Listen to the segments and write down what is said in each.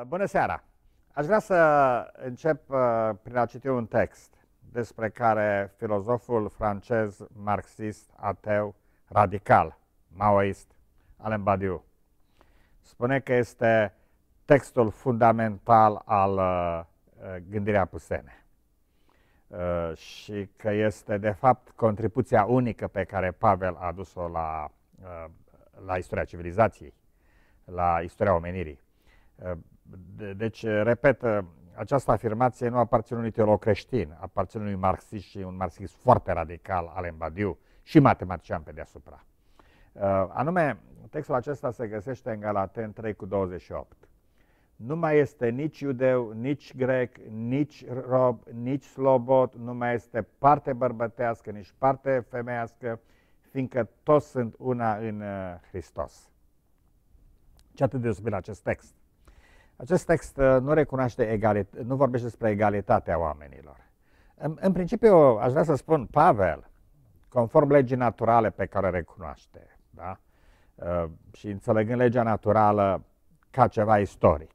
Uh, bună seara! Aș vrea să încep uh, prin a citi un text despre care filozoful francez, marxist, ateu, radical, maoist, Alain Badiou, spune că este textul fundamental al uh, gândirii apusene și că este, de fapt, contribuția unică pe care Pavel a adus-o la, la istoria civilizației, la istoria omenirii. Deci, repet, această afirmație nu aparține unui teolog creștin, aparține unui marxist și un marxist foarte radical, Alain Badiou, și matematician pe deasupra. Uh, anume, textul acesta se găsește în Galaten 3 cu 28. Nu mai este nici iudeu, nici grec, nici rob, nici slobot, nu mai este parte bărbătească, nici parte femeiască, fiindcă toți sunt una în uh, Hristos. Ce atât de deosebit acest text? Acest text uh, nu recunoaște egalitate, nu vorbește despre egalitatea oamenilor. În, în principiu, aș vrea să spun, Pavel, conform legii naturale pe care o recunoaște, da? Uh, și înțelegând legea naturală ca ceva istoric,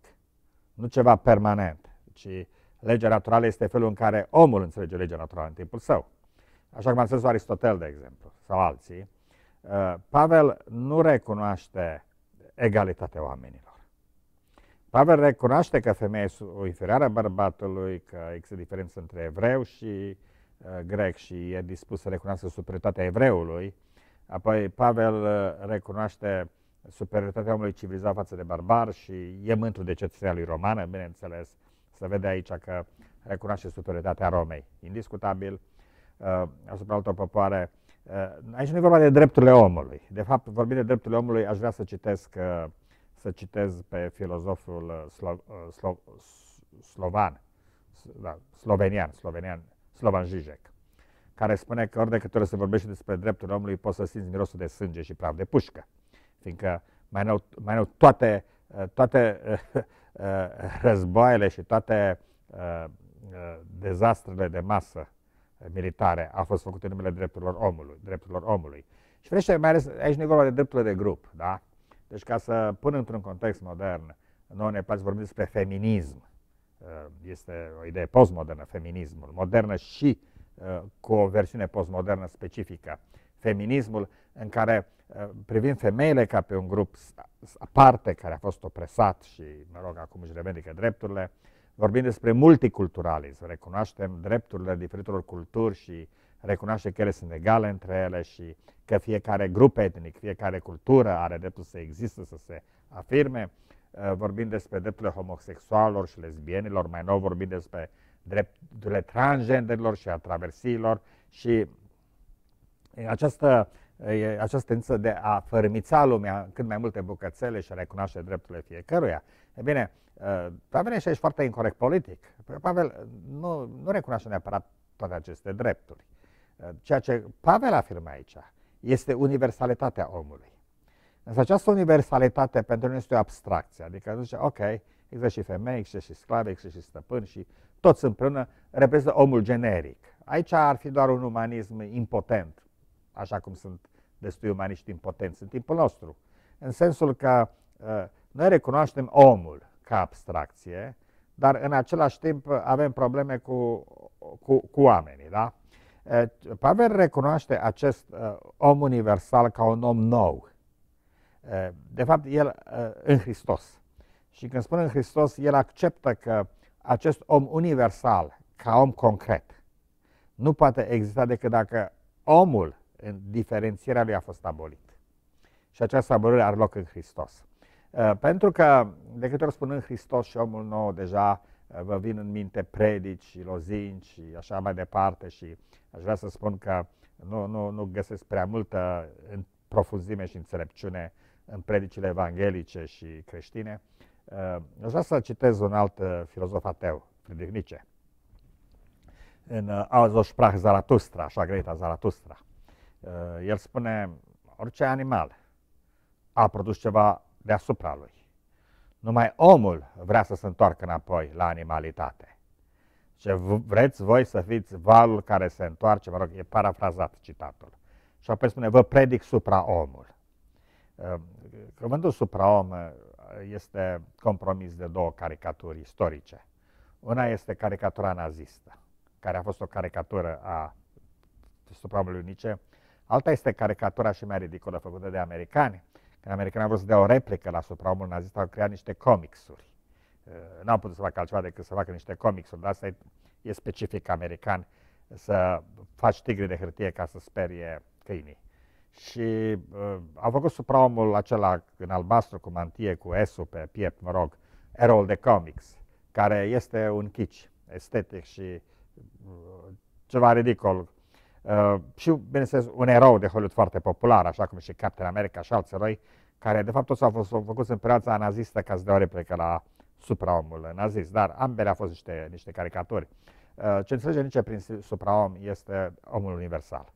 nu ceva permanent, ci legea naturală este felul în care omul înțelege legea naturală în timpul său. Așa cum a spus Aristotel, de exemplu, sau alții, uh, Pavel nu recunoaște egalitatea oamenilor. Pavel recunoaște că femeia este o inferioară bărbatului, că există diferență între evreu și uh, grec și e dispus să recunoască superioritatea evreului. Apoi Pavel uh, recunoaște superioritatea omului civilizat față de barbar și e mântru de cetățenia lui romană, bineînțeles. Se vede aici că recunoaște superioritatea Romei, indiscutabil, uh, asupra altor popoare. Uh, aici nu e vorba de drepturile omului. De fapt, vorbind de drepturile omului, aș vrea să citesc uh, să citez pe filozoful uh, slo, uh, slo, slovan, da, slovenian, slovenian, Slovan Žižek, care spune că ori de câte ori se vorbește despre dreptul omului, poți să simți mirosul de sânge și praf de pușcă, fiindcă mai nou, mai nou toate, uh, toate războaiele și toate dezastrele de masă militare au fost făcute în numele drepturilor omului, drepturilor omului. Și vrește, mai ales, aici nu e vorba de drepturile de grup, da? Deci ca să pun într-un context modern, noi ne place vorbi despre feminism. Uh, este o idee postmodernă, feminismul, modernă și uh, cu o versiune postmodernă specifică. Feminismul în care uh, privim femeile ca pe un grup aparte care a fost opresat și, mă rog, acum își revendică drepturile, vorbim despre multiculturalism, recunoaștem drepturile diferitelor culturi și recunoaște că ele sunt egale între ele și că fiecare grup etnic, fiecare cultură are dreptul să existe, să se afirme. Uh, vorbim despre drepturile homosexualilor și lesbienilor, mai nou vorbim despre drepturile transgenderilor și a traversiilor și această, această tendință de a fărmița lumea cât mai multe bucățele și a recunoaște drepturile fiecăruia. E bine, uh, Pavel e și aici foarte incorrect politic. Pavel nu, nu recunoaște neapărat toate aceste drepturi. Uh, ceea ce Pavel afirmă aici este universalitatea omului. Însă această universalitate pentru noi este o abstracție, adică zice, ok, există și femei, există și sclave, există și stăpâni și toți împreună reprezintă omul generic. Aici ar fi doar un umanism impotent, așa cum sunt destui umaniști impotenți în timpul nostru. În sensul că uh, noi recunoaștem omul ca abstracție, dar în același timp avem probleme cu, cu, cu oamenii, da? Eh, Pavel recunoaște acest eh, om universal ca un om nou. Eh, de fapt, el în Hristos. Și când spune în Hristos, el acceptă că acest om universal, ca om concret, nu poate exista decât dacă omul, în diferențierea lui, a fost abolit. Și această abolire are loc în Hristos. Pentru că, de câte ori în Hristos și omul nou, deja Eh, vă vin în minte predici, lozinci și așa mai departe și aș vrea să spun că nu, nu, nu găsesc prea multă în profunzime și înțelepciune în predicile evanghelice și creștine. Eh, aș vrea să citez un alt eh, filozof ateu, Friedrich Nietzsche, în Ausprach Zaratustra, așa greita Zaratustra. El spune, orice animal a produs ceva deasupra lui. Numai omul vrea să se întoarcă înapoi la animalitate. Ce vreți voi să fiți valul care se întoarce, mă rog, e parafrazat citatul. Și apoi spune, vă predic supra omul. Ehm, cuvântul om eh, este compromis de două caricaturi istorice. Una este caricatura nazistă, care a fost o caricatură a omului Nice. Alta este caricatura și mai ridicolă făcută de americani, când americanii au vrut să dea o replică la supraomul nazist, au creat niște comicsuri. Uh, n-au putut să facă altceva decât să facă niște comicsuri, dar asta e, e specific american, să faci tigri de hârtie ca să sperie câinii. Și uh, au făcut supraomul acela în albastru cu mantie, cu s pe piept, mă rog, Erol de Comics, care este un kitsch estetic și uh, ceva ridicol. Uh, și, bineînțeles, un erou de Hollywood foarte popular, așa cum și Captain America și alți eroi, uh, care de fapt s au fost făcuți în perioada nazistă ca să dea o replică la supraomul nazist, dar ambele au fost niște, niște caricatori. Uh, ce înțelege nici prin supraom este omul universal.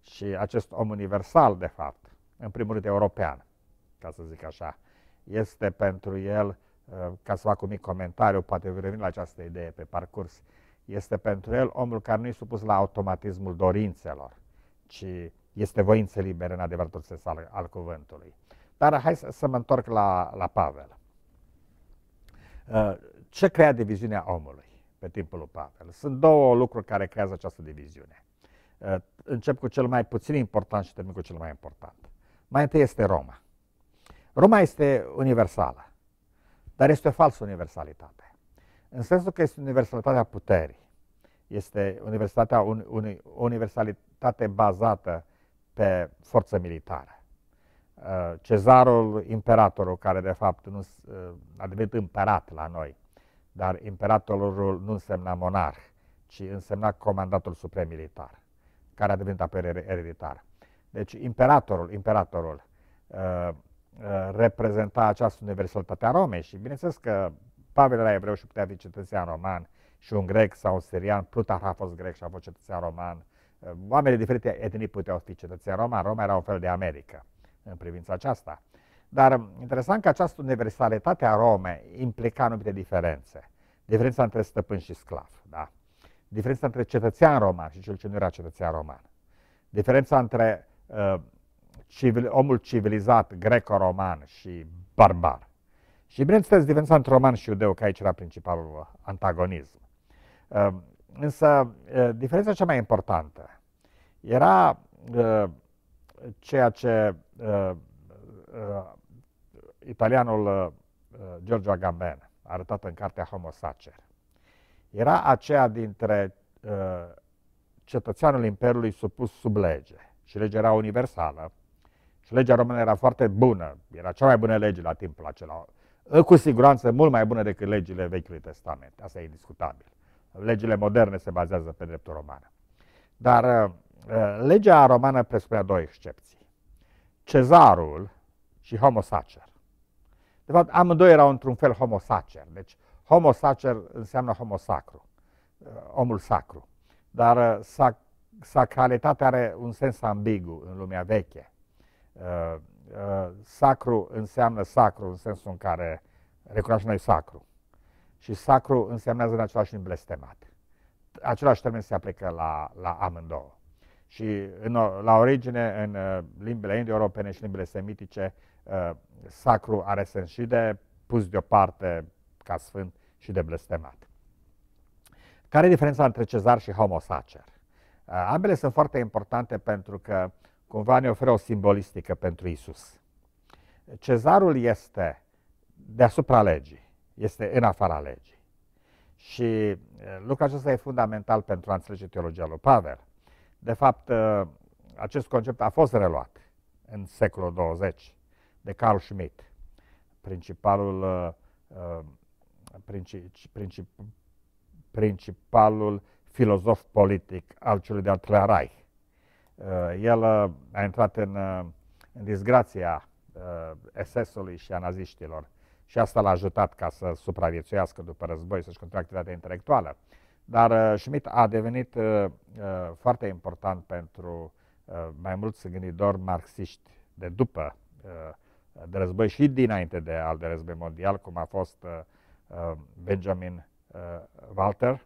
Și acest om universal, de fapt, în primul rând european, ca să zic așa, este pentru el, uh, ca să fac un mic comentariu, poate revin la această idee pe parcurs, este pentru el omul care nu e supus la automatismul dorințelor, ci este voință liberă în adevăratul sens al, al cuvântului. Dar hai să, să mă întorc la, la Pavel. Uh, ce crea diviziunea omului pe timpul lui Pavel? Sunt două lucruri care creează această diviziune. Uh, încep cu cel mai puțin important și termin cu cel mai important. Mai întâi este Roma. Roma este universală, dar este o falsă universalitate. În sensul că este universalitatea puterii. Este universalitatea un, un, universalitate bazată pe forță militară. Uh, cezarul, imperatorul, care de fapt nu, uh, a devenit împărat la noi, dar imperatorul nu însemna monarh, ci însemna comandatul suprem militar, care a devenit apoi ereditar. Deci imperatorul, imperatorul uh, reprezenta această universalitate a Romei și bineînțeles că Pavel era evreu și putea fi cetățean roman și un grec sau un sirian, Plutarh a fost grec și a fost cetățean roman, oamenii diferite etnii puteau fi cetățean roman, Roma era un fel de America în privința aceasta. Dar mm, interesant că această universalitate a Romei implica anumite diferențe. Diferența între stăpân și sclav, da? Diferența între cetățean roman și cel ce nu era cetățean roman. Diferența între uh, civil, omul civilizat greco-roman și barbar. Și bineînțeles, diferența între roman și iudeu, că aici era principalul uh, antagonism. Uh, însă, uh, diferența cea mai importantă era uh, ceea ce uh, uh, italianul uh, Giorgio Agamben a arătat în cartea Homo Sacer. Era aceea dintre uh, cetățeanul Imperiului supus sub lege și legea era universală și legea română era foarte bună, era cea mai bună lege la timpul acela, cu siguranță mult mai bună decât legile Vechiului Testament, asta e indiscutabil. Legile moderne se bazează pe dreptul roman. Dar uh, Eh, legea romană presupunea două excepții. Cezarul și homo sacer. De fapt, amândoi erau într-un fel homo sacer. Deci, homo sacer înseamnă homo sacru, eh, omul sacru. Dar eh, sac, sacralitatea are un sens ambigu în lumea veche. Sacru înseamnă sacru în sensul în care recunoaștem noi sacru. Și sacru înseamnă în același timp blestemat. Același termen se aplică la, la amândouă și în, la origine, în uh, limbile indo-europene și limbile semitice, uh, sacru are sens și de pus deoparte ca sfânt și de blestemat. Care e diferența între cezar și Homo Sacer? Uh, ambele sunt foarte importante pentru că cumva ne oferă o simbolistică pentru Isus. Cezarul este deasupra legii, este în afara legii. Și lucrul acesta e fundamental pentru a înțelege teologia lui Pavel de fapt, uh, acest concept a fost reluat în secolul 20 de Carl Schmitt, principalul, uh, uh, princip, princip, principalul filozof politic al celui de-al treilea Reich. El a intrat în, în disgrația SS-ului și a naziștilor și asta l-a ajutat ca să supraviețuiască după război, să-și continue activitatea intelectuală. Dar uh, Schmidt a devenit uh, uh, foarte important pentru mai mulți gânditori marxiști de după de război și dinainte de al de război mondial, cum a fost Benjamin Walter,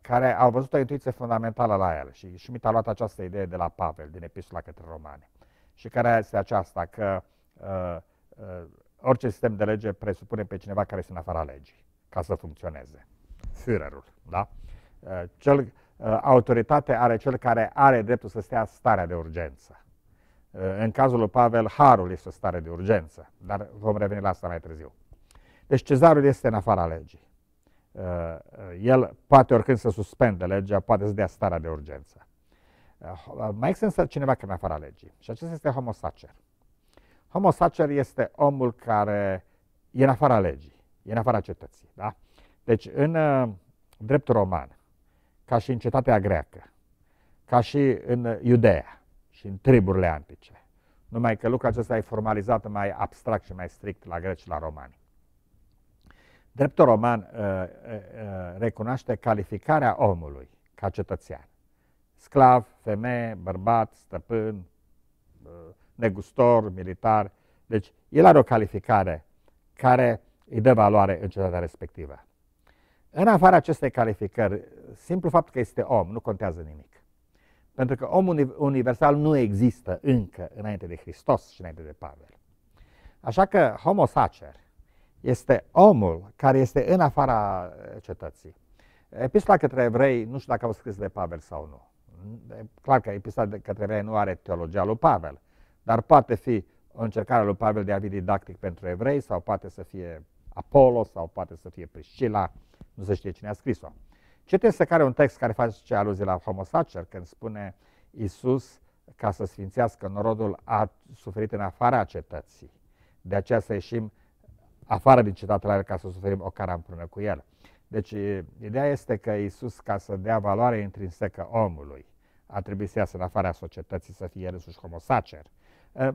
care au văzut o intuiție fundamentală la el și Schmitt a luat această idee de la Pavel, din epistola către Romani. și care este aceasta, că uh, uh, orice sistem de lege presupune pe cineva care este în afara legii, ca să funcționeze. Führerul. Da? Eh, cel, eh, autoritate are cel care are dreptul să stea starea de urgență. Eh, în cazul lui Pavel, harul este o stare de urgență, dar vom reveni la asta mai târziu. Deci cezarul este în afara legii. El poate oricând să suspende legea, poate să dea starea de urgență. Mai există cineva care în afara legii și acesta este homo sacer. Homo sacer este omul care e în afara legii, e în afara cetății. Da? Deci, în uh, dreptul roman, ca și în cetatea greacă, ca și în Iudea și în triburile antice, numai că lucrul acesta e formalizat mai abstract și mai strict la greci și la romani. Dreptul roman uh, uh, uh recunoaște calificarea omului ca cetățean. Sclav, femeie, bărbat, stăpân, uh, negustor, militar. Deci el are o calificare care îi dă valoare în cetatea respectivă. În afara acestei calificări, simplu fapt că este om nu contează nimic. Pentru că omul universal nu există încă înainte de Hristos și înainte de Pavel. Așa că homo sacer este omul care este în afara eh, cetății. Epistola către evrei, nu știu dacă au scris de Pavel sau nu. E clar că epistola către evrei nu are teologia lui Pavel, dar poate fi o încercare lui Pavel de a fi didactic pentru evrei sau poate să fie Apollo sau poate să fie Priscila nu se știe cine a scris-o. Cete să care un text care face aluzie la Homo Sacer, când spune Iisus ca să sfințească norodul a suferit în afara cetății. De aceea să ieșim afară din cetatea ca să suferim o cara împreună cu el. Deci, ideea este că Iisus, ca să dea valoare intrinsecă omului, a trebuit să iasă în afara societății, să fie el însuși homo sacer.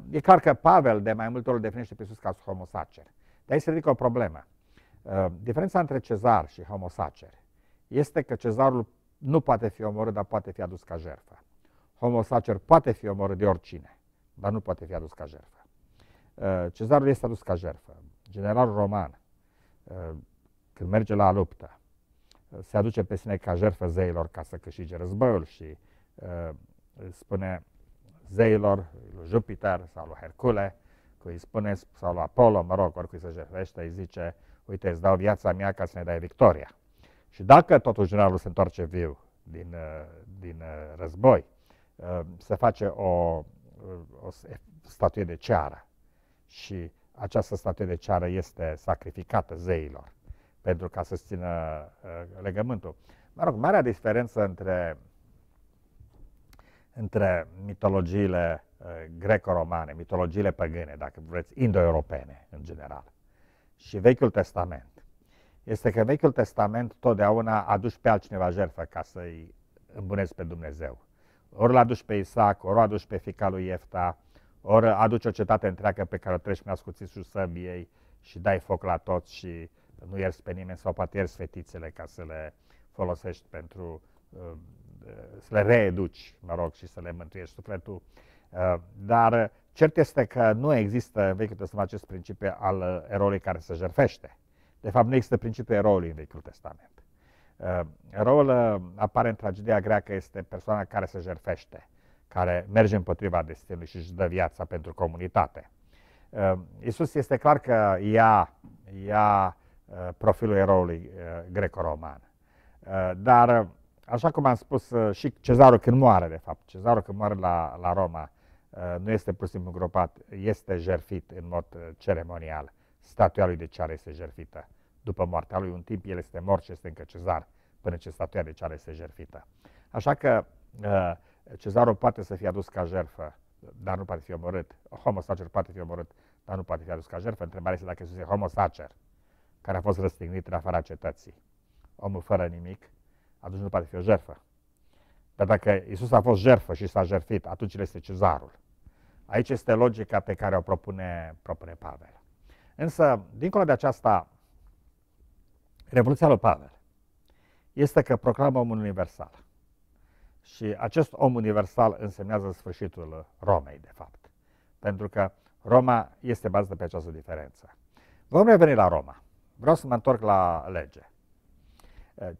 E clar că Pavel de mai multe ori definește pe Iisus ca homo sacer. Dar aici se ridică o problemă. Uh, diferența între cezar și homosacer este că cezarul nu poate fi omorât, dar poate fi adus ca jertfă. Homosacer poate fi omorât de oricine, dar nu poate fi adus ca jertfă. Uh, cezarul este adus ca jertfă. Generalul roman, uh, când merge la luptă, se aduce pe sine ca jertfă zeilor ca să câștige războiul și spune zeilor, lui Jupiter sau lui Hercule, cu îi spune, sau lui Apollo, mă rog, oricui se jertfește, îi zice, uite, îți dau viața mea ca să ne dai victoria. Și dacă totuși generalul se întoarce viu din, uh, din uh, război, uh, se face o, o statuie de ceară și această statuie de ceară este sacrificată zeilor pentru ca să țină legământul. Mă rog, marea diferență între, între mitologiile greco-romane, mitologiile păgâne, dacă vreți, indo-europene în general, și Vechiul Testament este că Vechiul Testament totdeauna aduci pe altcineva jertfă ca să-i îmbunezi pe Dumnezeu. Ori l-aduci pe Isaac, ori aduci pe fica lui Iefta, ori aduci o cetate întreagă pe care o treci scuțit ascuțișul săbiei și dai foc la toți și nu ierzi pe nimeni sau poate ierzi fetițele ca să le folosești pentru, uh, să le reeduci, mă rog, și să le mântuiești sufletul. Uh, dar Cert este că nu există în Vechiul Testament acest principiu al uh, eroului care se jerfește. De fapt, nu există principiul eroului în Vechiul Testament. Uh, eroul uh, apare în tragedia greacă, este persoana care se jerfește, care merge împotriva destinului și își dă viața pentru comunitate. Isus este clar că ia, ia profilul eroului greco-roman. Dar, așa cum am spus, și cezarul când moare, de fapt, cezarul când moare la, la Roma, Uh, nu este pur și simplu îngropat, este jerfit în mod uh, ceremonial. Statuia lui de ceară este jerfită. După moartea lui, un timp el este mort și este încă cezar, până ce statuia de ceară este jerfită. Așa că uh, cezarul poate să fie adus ca jerfă, dar nu poate fi omorât. Homo sacer poate fi omorât, dar nu poate fi adus ca jerfă. Întrebarea este dacă Iisus e homo sacer, care a fost răstignit în afara cetății. Omul fără nimic, atunci nu poate fi o jerfă. Dar dacă Isus a fost jerfă și s-a jerfit, atunci el este cezarul. Aici este logica pe care o propune, propune Pavel. Însă, dincolo de aceasta, Revoluția lui Pavel este că proclamă omul universal. Și acest om universal însemnează sfârșitul Romei, de fapt. Pentru că Roma este bazată pe această diferență. Vom reveni la Roma. Vreau să mă întorc la lege.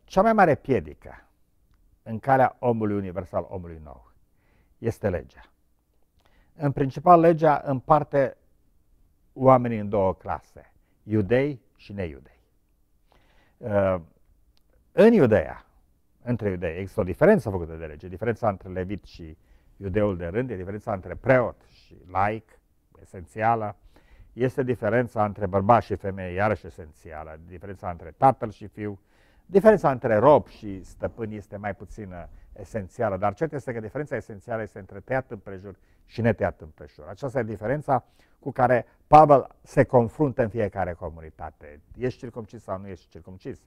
Cea mai mare piedică în calea omului universal, omului nou, este legea. În principal, legea împarte oamenii în două clase, iudei și neiudei. Uh, în Iudeea, între iudei, există o diferență făcută de lege. Diferența între levit și iudeul de rând, e diferența între preot și laic, esențială. Este diferența între bărbat și femeie, iarăși esențială. Diferența între tatăl și fiu, Diferența între rob și stăpân este mai puțină esențială, dar cert este că diferența esențială este între tăiat împrejur și netăiat împrejur. Aceasta e diferența cu care Pavel se confruntă în fiecare comunitate. Ești circumcis sau nu ești circumcis?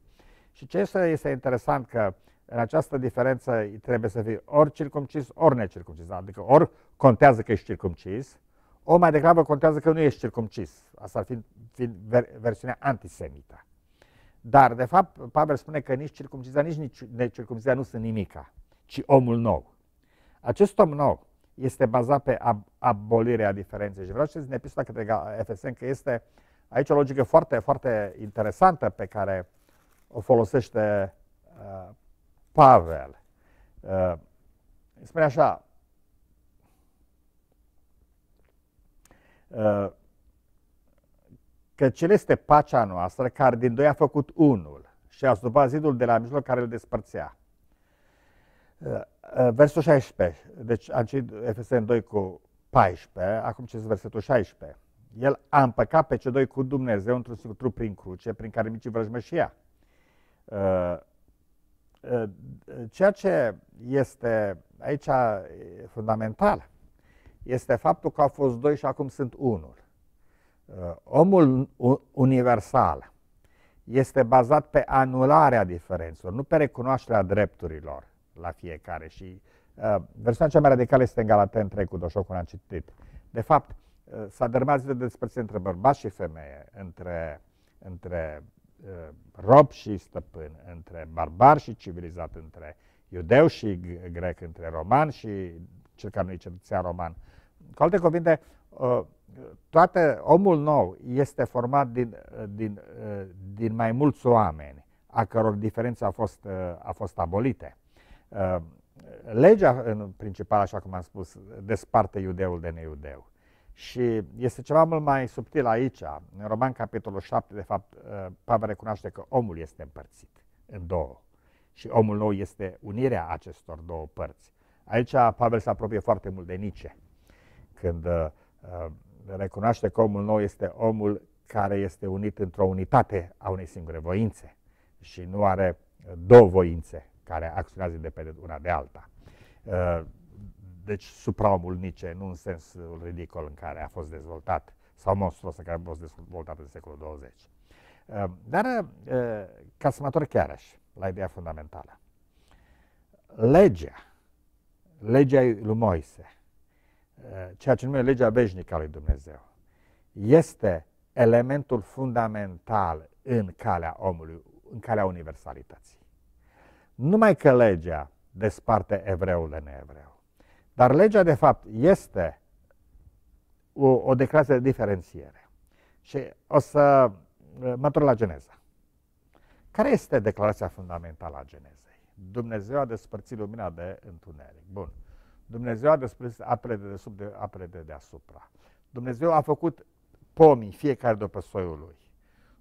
Și ce este, este interesant că în această diferență trebuie să fii ori circumcis, ori necircumcis. Adică ori contează că ești circumcis, ori mai degrabă contează că nu ești circumcis. Asta ar fi, fi ver, versiunea antisemită. Dar, de fapt, Pavel spune că nici circumciza, nici necircumcizia nu sunt nimica, ci omul nou. Acest om nou este bazat pe ab- abolirea diferenței. Și vreau să zic în epistola către FSN că este aici o logică foarte, foarte interesantă pe care o folosește uh, Pavel. Uh, spune așa, uh, Că cel este pacea noastră, care din doi a făcut unul și a zdrubat zidul de la mijloc care îl despărțea. Uh, uh, versul 16, deci a citit FSN 2 cu 14, acum este versetul 16. El a împăcat pe cei doi cu Dumnezeu într-un singur trup prin cruce, prin care micii vrăjmășia. Uh, ceea ce este aici fundamental este faptul că au fost doi și acum sunt unul. Uh, omul universal este bazat pe anularea diferențelor, nu pe recunoașterea drepturilor la fiecare. Și uh, versiunea cea mai radicală este în Galaten 3 cu Doșoc, când am citit. De fapt, uh, s-a dărâmat de despărțire între bărbați și femeie, între, între uh, rob și stăpân, între barbar și civilizat, între iudeu și grec, între roman și cel care nu e cetățean roman. Cu alte cuvinte, uh, toată omul nou este format din, din, din mai mulți oameni, a căror diferență a fost, a fost abolite. Legea, în principal, așa cum am spus, desparte iudeul de neiudeu. Și este ceva mult mai subtil aici. În Roman, capitolul 7, de fapt, Pavel recunoaște că omul este împărțit în două. Și omul nou este unirea acestor două părți. Aici Pavel se apropie foarte mult de Nice, când uh, recunoaște că omul nou este omul care este unit într-o unitate a unei singure voințe și nu are două voințe care acționează independent una de alta. Uh, deci supraomul nice, nu în sensul ridicol în care a fost dezvoltat, sau monstruos care a fost dezvoltat în secolul 20. Uh, dar uh, ca să mă întorc chiarăși la ideea fundamentală. Legea, legea lui Moise, Eh, ceea ce numește legea veșnică a lui Dumnezeu, este elementul fundamental în calea omului, în calea universalității. Numai că legea desparte evreul de neevreu. Dar legea, de fapt, este o, o declarație de diferențiere. Și o să eh, mă întorc la Geneza. Care este declarația fundamentală a Genezei? Dumnezeu a despărțit lumina de întuneric. Bun. Dumnezeu a desprins apele de sub de apele de deasupra. Dumnezeu a făcut pomii, fiecare după soiul lui.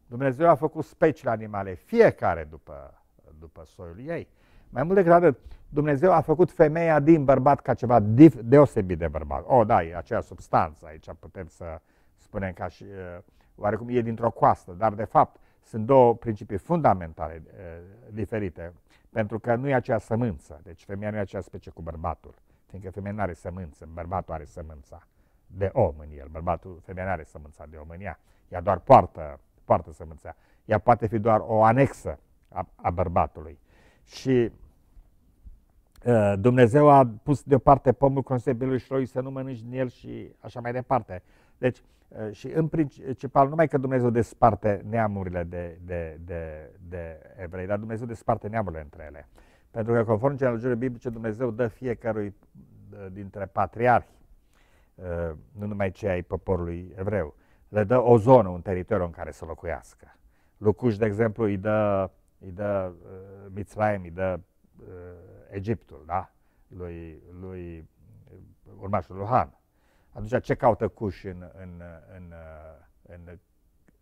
Dumnezeu a făcut speciile animale, fiecare după, după soiul ei. Mai mult decât atât, Dumnezeu a făcut femeia din bărbat ca ceva deosebit de bărbat. O, oh, da, e aceea substanță, aici putem să spunem ca și, oarecum e dintr-o coastă, dar de fapt sunt două principii fundamentale diferite, pentru că nu e aceea sămânță, deci femeia nu e aceea specie cu bărbatul. Fiindcă femeia nu are sămânță, bărbatul are sămânța de om în el. Bărbatul, femeia nu are sămânța de om în ea. Ea doar poartă, poartă sămânța. Ea poate fi doar o anexă a, a bărbatului. Și uh, Dumnezeu a pus deoparte pomul concebilului și lui să nu mănânci din el și așa mai departe. Deci, uh, și în principal, numai că Dumnezeu desparte neamurile de, de, de, de evrei, dar Dumnezeu desparte neamurile între ele. Uh, pentru că, conform genealogiei biblice, Dumnezeu dă fiecărui uh, dintre patriarhi, uh, nu numai cei ai poporului evreu, le dă o zonă, un teritoriu în care să locuiască. Lucuș, de exemplu, îi dă, îi dă uh, Mitzrayim, îi dă Egiptul, da? Lui, lui urmașul lui Han. Atunci, ce caută Cuș în, în, în, în,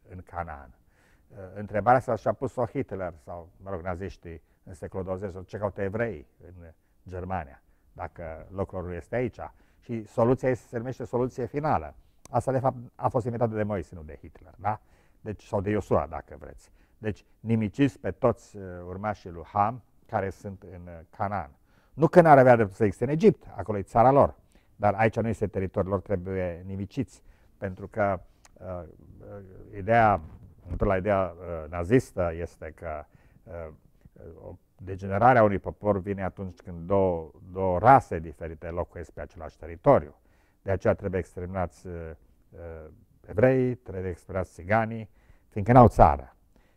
în Canaan? Întrebarea asta și-a pus-o Hitler sau, mă rog, naziștii în secolul 20 ce caută evrei în Germania, dacă locul este aici. Și soluția este, se numește soluție finală. Asta, de fapt, a fost inventată de Moise, nu de Hitler, da? Deci, sau de Iosua, dacă vreți. Deci, nimiciți pe toți uh, urmașii lui Ham, care sunt în uh, Canaan. Nu că n-ar avea dreptul să existe în Egipt, acolo e țara lor, dar aici nu este teritoriul lor, trebuie nimiciți, pentru că uh, uh ideea, într la ideea uh, nazistă este că uh, degenerarea unui popor vine atunci când două, două rase diferite locuiesc pe același teritoriu. De aceea trebuie exterminați uh, uh, evrei, trebuie exterminați țiganii, fiindcă n-au țară.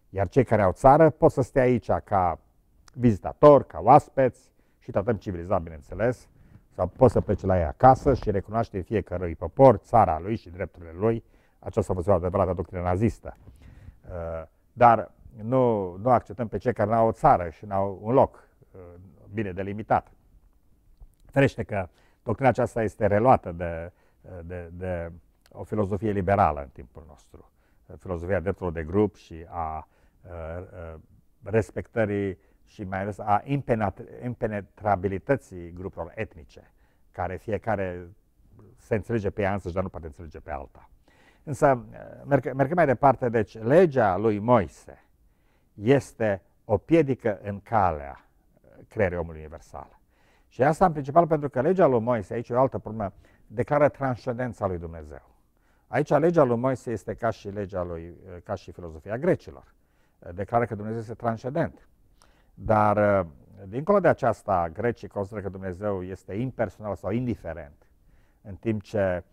Iar cei care au țară pot să stea aici ca vizitatori, ca oaspeți și tratăm civilizat, bineînțeles, sau pot să plece la ei acasă și recunoaște fiecărui popor țara lui și drepturile lui. Aceasta a fost o adevărată doctrină nazistă. Uh, dar nu, nu acceptăm pe cei care n-au o țară și n-au un loc uh, bine delimitat. Ferește că doctrina aceasta este reluată de, uh, de, de o filozofie liberală în timpul nostru. Uh, filozofia dreptului de grup și a, a, a respectării și mai ales a impenetrabilității grupurilor etnice, care fiecare se înțelege pe ea însăși, dar nu poate înțelege pe alta. Însă, merg, mergând mai departe, deci legea lui Moise este o piedică în calea uh, creierii omului universal. Și asta în principal pentru că legea lui Moise, aici e o altă problemă, declară transcendența lui Dumnezeu. Aici legea lui Moise este ca și legea lui, uh, ca și filozofia grecilor. Uh, declară că Dumnezeu este transcendent. Dar dincolo de aceasta, grecii consideră că Dumnezeu este impersonal sau indiferent, în timp ce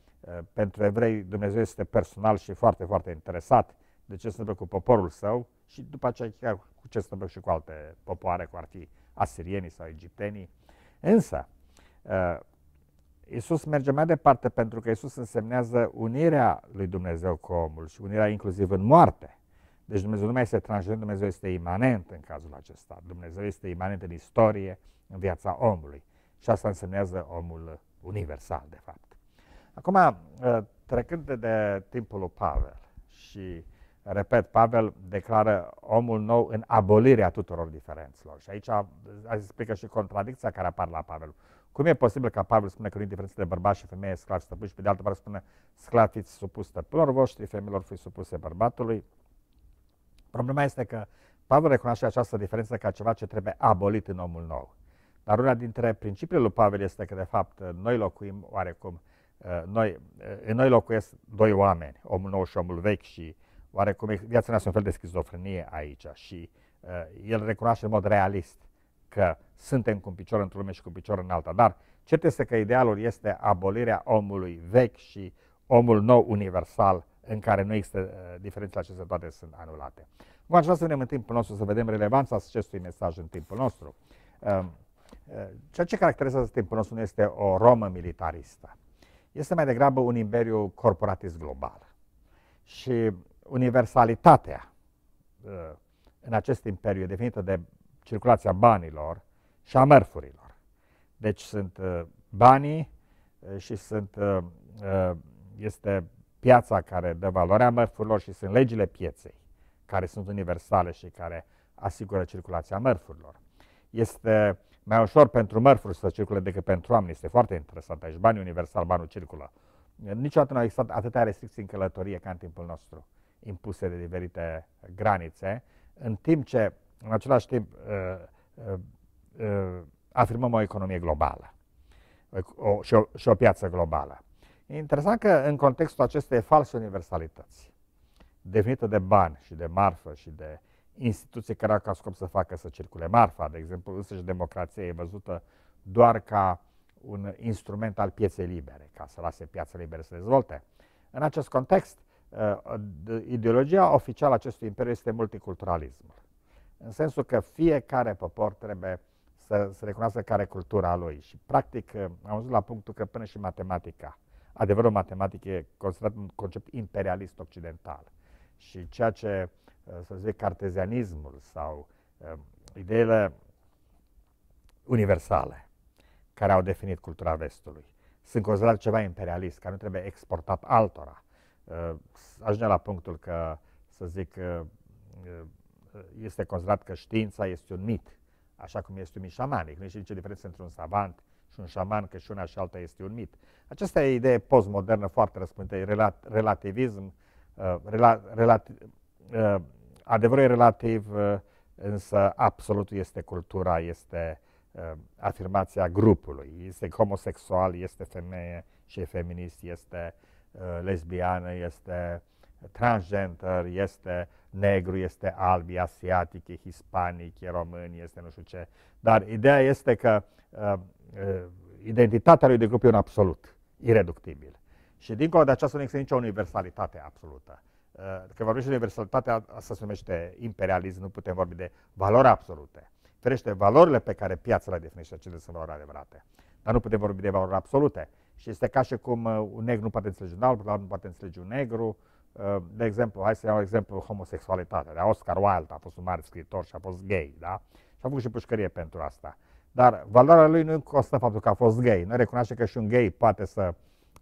pentru evrei Dumnezeu este personal și foarte, foarte interesat de ce se întâmplă cu poporul său și după aceea chiar cu ce se întâmplă și cu alte popoare, cu ar fi asirienii sau egiptenii. Însă, eh, Iisus merge mai departe pentru că Iisus însemnează unirea lui Dumnezeu cu omul și unirea inclusiv în moarte. Deci Dumnezeu nu mai este transient, Dumnezeu este imanent în cazul acesta. Dumnezeu este imanent în istorie, în viața omului. Și asta însemnează omul universal, de fapt. Acum, eh, trecând de timpul lui Pavel și repet, Pavel declară omul nou în abolirea tuturor diferențelor. Și aici se explică și contradicția care apar la Pavel. Cum e posibil ca Pavel spune că nu e diferență de bărbați și femeie, sclav și stăpân, și pe de altă parte spune sclav fiți supus stăpânilor voștri, femeilor fiți supuse bărbatului? Problema este că Pavel recunoaște această diferență ca ceva ce trebuie abolit în omul nou. Dar una dintre principiile lui Pavel este că, de fapt, noi locuim oarecum, uh, noi, uh, în noi locuiesc doi oameni, omul nou și omul vechi și oarecum viața noastră un fel de schizofrenie aici și uh, el recunoaște în mod realist că suntem cu un picior într-o lume și cu un picior în alta, dar cert este că idealul este abolirea omului vechi și omul nou universal în care nu există uh, diferențele acestea, toate sunt anulate. Vă aș vrea să venim în timpul nostru, să vedem relevanța acestui mesaj în timpul nostru. Um, uh, ceea ce caracterizează timpul nostru nu este o Romă militaristă. Este mai degrabă un imperiu corporatist global. Și universalitatea uh, în acest imperiu definită de circulația banilor și a mărfurilor. Deci sunt uh, banii uh, și sunt, este piața care dă valoarea mărfurilor și sunt legile pieței care sunt universale și care asigură circulația mărfurilor. Este mai ușor pentru mărfuri să circule decât pentru oameni. Este foarte interesant aici. Banii universal, banul circulă. Niciodată nu au existat atâtea restricții în călătorie ca în timpul nostru impuse de diferite granițe, în timp ce, în același timp, uh, uh, uh, afirmăm o economie globală o, și, o, și o piață globală. E interesant că în contextul acestei false universalități, definită de bani și de marfă și de instituții care au ca scop să facă să circule marfa, de exemplu, și democrația e văzută doar ca un instrument al pieței libere, ca să lase piața liberă să dezvolte. În acest context, Uh, ideologia oficială a acestui imperiu este multiculturalismul. În sensul că fiecare popor trebuie să, se recunoască care cultura a lui. Și practic uh, am ajuns la punctul că până și matematica, adevărul matematic e considerat un concept imperialist occidental. Și ceea ce, uh, să zic, cartezianismul sau ideile universale care au definit cultura vestului sunt considerate ceva imperialist, care nu trebuie exportat altora Uh, ajungem la punctul că, să zic, uh, uh, este considerat că știința este un mit, așa cum este un mit șamanic. Nu știu ce diferență între un savant și un șaman, că și una și alta este un mit. Aceasta e idee postmodernă foarte răspândită, e relat, relativism, rela, adevărul e relativ, însă absolutul este cultura, este afirmația grupului, este homosexual, este femeie și e feminist, este uh, Uh, lesbiană, este transgender, este negru, este alb, e asiatic, e hispanic, e român, este nu știu ce. Dar ideea este că uh, uh identitatea lui de grup e un absolut, ireductibil. Și dincolo de aceasta nu există nicio universalitate absolută. Uh, când vorbim de universalitate, asta se numește imperialism, nu putem vorbi de valori absolute. Ferește, valorile pe care piața le definește, acele sunt valori adevărate. Dar nu putem vorbi de valori absolute. Și este ca și cum uh, un negru nu poate înțelege un alb, un alb nu poate înțelege un negru. Uh, de exemplu, hai să iau exemplu homosexualitatea. Da? Oscar Wilde a fost un mare scriitor și a fost gay, da? Și a făcut și pușcărie pentru asta. Dar valoarea lui nu costă faptul că a fost gay. Nu recunoaște că și un gay poate să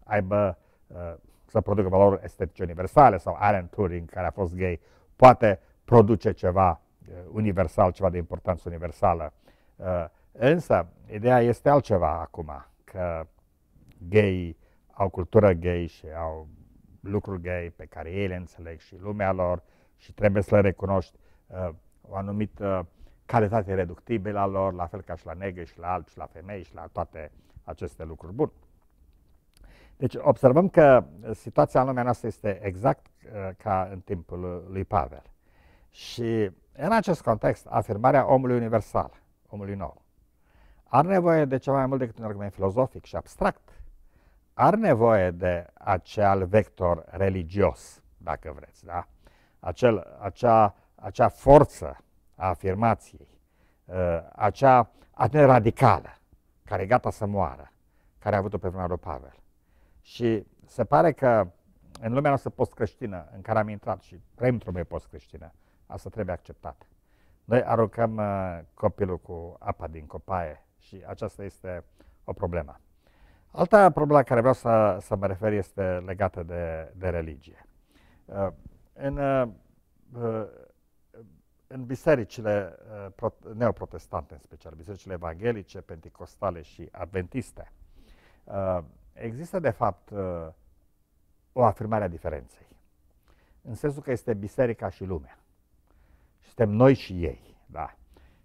aibă, uh, să producă valori estetice universale sau Alan Turing, care a fost gay, poate produce ceva universal, ceva de importanță universală. Însă, ideea este altceva acum, că gay au cultură gay și au lucruri gay pe care ei le înțeleg și lumea lor și trebuie să le recunoști uh, o anumită calitate reductibilă a lor, la fel ca și la negri și la albi și la femei și la toate aceste lucruri. Bun. Deci observăm că situația în lumea noastră este exact uh, ca în timpul lui Pavel. Și în acest context, afirmarea omului universal, omului nou, are nevoie de ceva mai mult decât un argument filozofic și abstract are nevoie de acel vector religios, dacă vreți, da? Acel, acea, acea forță a afirmației, uh, acea atenție radicală, care e gata să moară, care a avut-o pe vremea lui Pavel. Și se pare că în lumea noastră post-creștină, în care am intrat și trăim într-o lume post-creștină, asta trebuie acceptat. Noi aruncăm uh, copilul cu apa din copaie și aceasta este o problemă. Alta problemă la care vreau să, să mă refer este legată de, de religie. Uh, în, uh, uh, în bisericile neoprotestante, în special bisericile evanghelice, pentecostale și adventiste, există de fapt o afirmare a diferenței. În sensul că este biserica și lumea. Suntem noi și ei, da.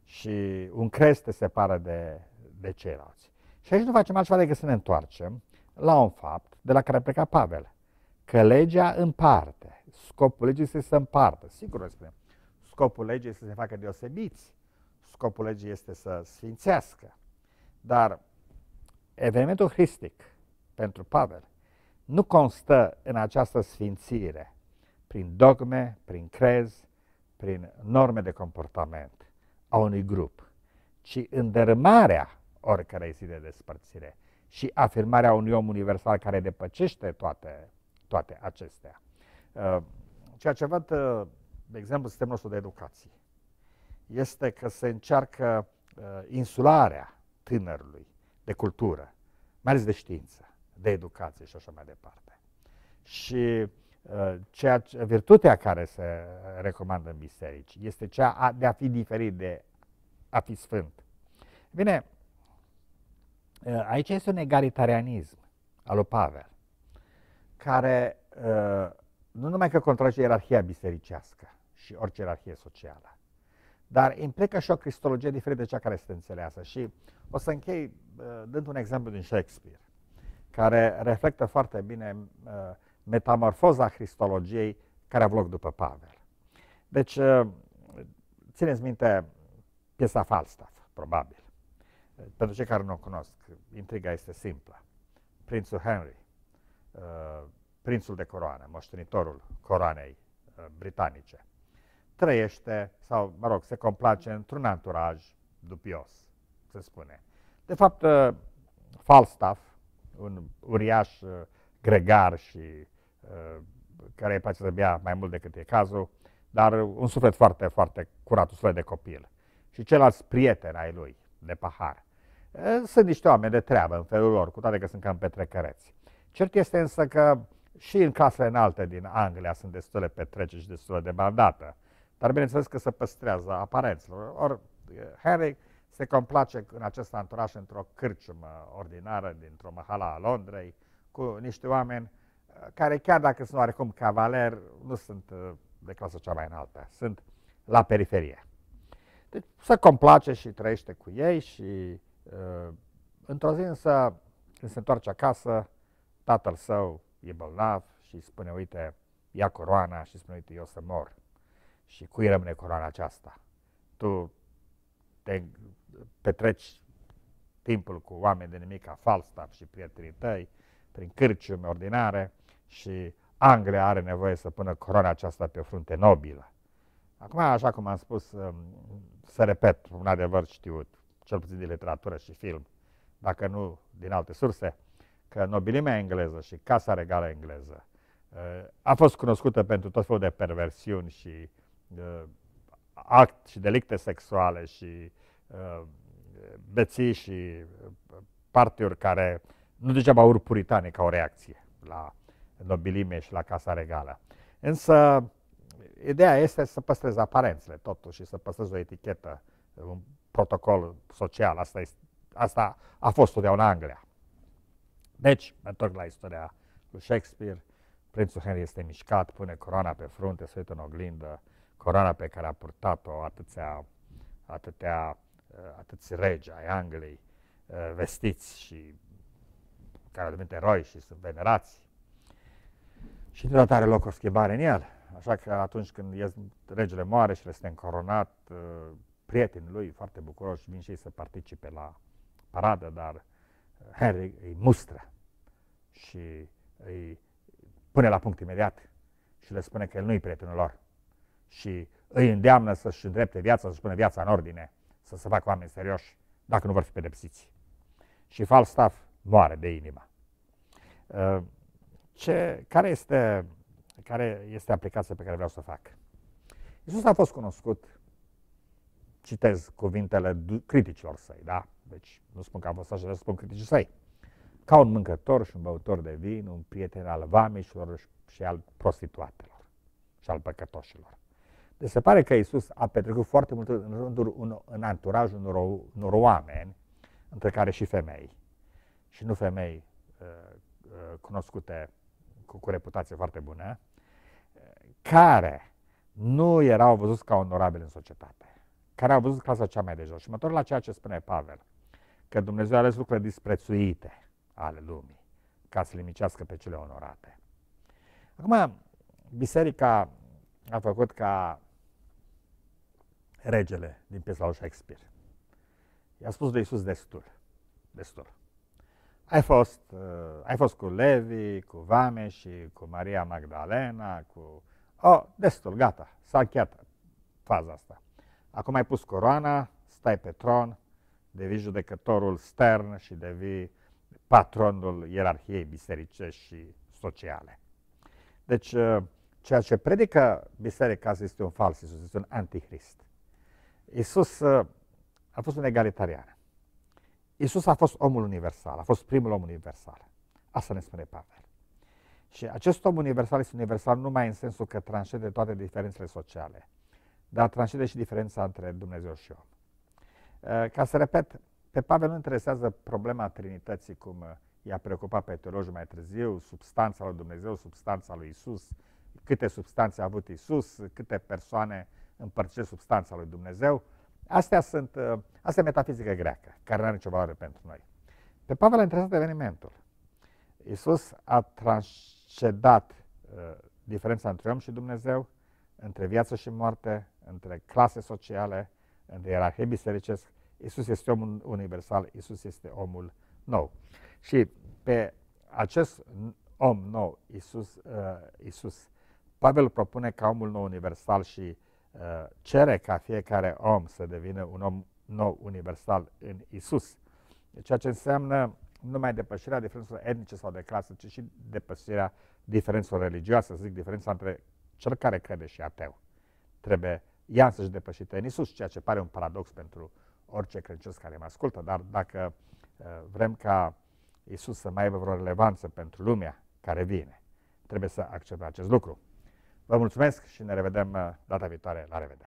Și un crește te separă de, de ceilalți. Și aici nu facem altceva decât să ne întoarcem la un fapt de la care a plecat Pavel, că legea împarte, scopul legii este să împartă, sigur o spune. Scopul legii este să se facă deosebiți, scopul legii este să sfințească, dar evenimentul hristic pentru Pavel nu constă în această sfințire prin dogme, prin crez, prin norme de comportament a unui grup, ci în dărâmarea oricărei zile de despărțire și afirmarea unui om universal care depășește toate, toate acestea. Uh, ceea ce văd, uh, de exemplu, sistemul nostru de educație este că se încearcă uh, insularea tânărului de cultură, mai ales de știință, de educație și așa mai departe. Și ceea ce, virtutea care se recomandă în biserici este cea de a fi diferit, de a fi sfânt. Bine, Eh, aici este un egalitarianism al lui Pavel, care eh, nu numai că contrage ierarhia bisericească și orice ierarhie socială, dar implică și o cristologie diferită de cea care este înțeleasă. Și o să închei eh, dând un exemplu din Shakespeare, care reflectă foarte bine metamorfoza cristologiei care a loc după Pavel. Deci, țineți minte piesa Falstaff, probabil pentru cei care nu o cunosc, intriga este simplă. Prințul Henry, uh, prințul de coroană, moștenitorul coroanei uh, britanice, trăiește, sau, mă rog, se complace într-un anturaj dubios, se spune. De fapt, uh, Falstaff, un uriaș gregar și care îi place să bea mai mult decât e cazul, dar un suflet foarte, foarte curat, un suflet de copil. Și celălalt prieten ai lui, de pahar, sunt niște oameni de treabă în felul lor, cu toate că sunt cam petrecăreți. Cert este însă că și în clasele înalte din Anglia sunt destule petrece și destul de bandată. Dar bineînțeles că se păstrează aparențele. Or Harry se complace în acest anturaj într-o cârciumă ordinară dintr-o mahala a Londrei cu niște oameni care chiar dacă sunt oarecum cavaler, nu sunt de clasă cea mai înaltă, sunt la periferie. Deci se complace și trăiește cu ei și Uh, într-o zi însă, când se întoarce acasă, tatăl său e bolnav și spune, uite, ia coroana și spune, uite, eu să mor. Și cui rămâne coroana aceasta? Tu te petreci timpul cu oameni de nimic ca Falstaff și prietenii tăi, prin cârciumi ordinare și Anglia are nevoie să pună corona aceasta pe o frunte nobilă. Acum, așa cum am spus, um, să repet un adevăr știut cel puțin din literatură și film, dacă nu din alte surse, că nobilimea engleză și Casa Regală engleză uh, a fost cunoscută pentru tot felul de perversiuni și uh, act și delicte sexuale și uh, beții și partiuri care nu degeaba ur puritane ca o reacție la nobilime și la Casa Regală. Însă, ideea este să păstrezi aparențele totuși și să păstrezi o etichetă, un protocol social, asta, este, asta a fost totdeauna Anglia. Deci, mă întorc la istoria lui Shakespeare, prințul Henry este mișcat, pune coroana pe frunte, se uită în oglindă, coroana pe care a purtat-o atâția, atâtea, uh, atâți regi ai Angliei, uh, vestiți și care au devenit eroi și sunt venerați. Și într-o are loc o schimbare în el. Așa că atunci când regele moare și este încoronat, uh, prietenii lui foarte bucuroși vin și ei să participe la paradă, dar uh, Henry îi mustră și îi pune la punct imediat și le spune că el nu-i prietenul lor și îi îndeamnă să-și îndrepte viața, să-și pună viața în ordine, să se facă oameni serioși, dacă nu vor fi pedepsiți. Și Falstaff moare de inima. Uh, ce, care, este, care este aplicația pe care vreau să o fac? Iisus a fost cunoscut citez cuvintele criticilor săi, da? Deci nu spun că a fost așa, spun criticii săi. Ca un mâncător și un băutor de vin, un prieten al vamișilor și al prostituatelor și al păcătoșilor. Deci se pare că Isus a petrecut foarte mult în rândul, un, în anturajul unor, unor oameni, între care și femei. Și nu femei uh, uh, cunoscute cu, cu reputație foarte bună, uh, care nu erau văzuți ca onorabili în societate care au văzut clasa cea mai de jos. Și mă la ceea ce spune Pavel, că Dumnezeu a ales lucrurile disprețuite ale lumii ca să limicească pe cele onorate. Acum, biserica a făcut ca regele din piesa lui Shakespeare. I-a spus de Iisus destul, destul. Ai fost, uh, ai fost cu Levi, cu Vame și cu Maria Magdalena, cu... Oh, destul, gata, s-a încheiat faza asta. Acum ai pus coroana, stai pe tron, devii judecătorul stern și devii patronul ierarhiei bisericești și sociale. Deci, uh, ceea ce predică biserica azi este un fals este un antichrist. Iisus uh, a fost un egalitarian. Iisus a fost omul universal, a fost primul om universal. Asta ne spune Pavel. Și acest om universal este universal numai în sensul că transcende toate diferențele sociale dar transcide și diferența între Dumnezeu și om. Uh, ca să repet, pe Pavel nu interesează problema Trinității cum uh, i-a preocupat pe teologi mai târziu, substanța lui Dumnezeu, substanța lui Isus, câte substanțe a avut Isus, câte persoane împărțesc substanța lui Dumnezeu. Astea sunt, uh, asta e metafizică greacă, care nu are nicio valoare pentru noi. Pe Pavel a interesat evenimentul. Isus a transcedat uh, diferența între om și Dumnezeu, între viață și moarte, între clase sociale, între ierarhie bisericesc. Iisus este omul universal, Iisus este omul nou. Și pe acest om nou, Iisus, uh, Iisus Pavel propune ca omul nou universal și uh, cere ca fiecare om să devină un om nou universal în Isus. Ceea ce înseamnă nu numai depășirea diferențelor etnice sau de clasă, ci și depășirea diferențelor religioase, să zic, diferența între cel care crede și ateu trebuie ea să-și depășită în Isus, ceea ce pare un paradox pentru orice credincios care mă ascultă, dar dacă uh, vrem ca Isus să mai aibă vreo relevanță pentru lumea care vine, trebuie să acceptăm acest lucru. Vă mulțumesc și ne revedem uh, data viitoare. La revedere!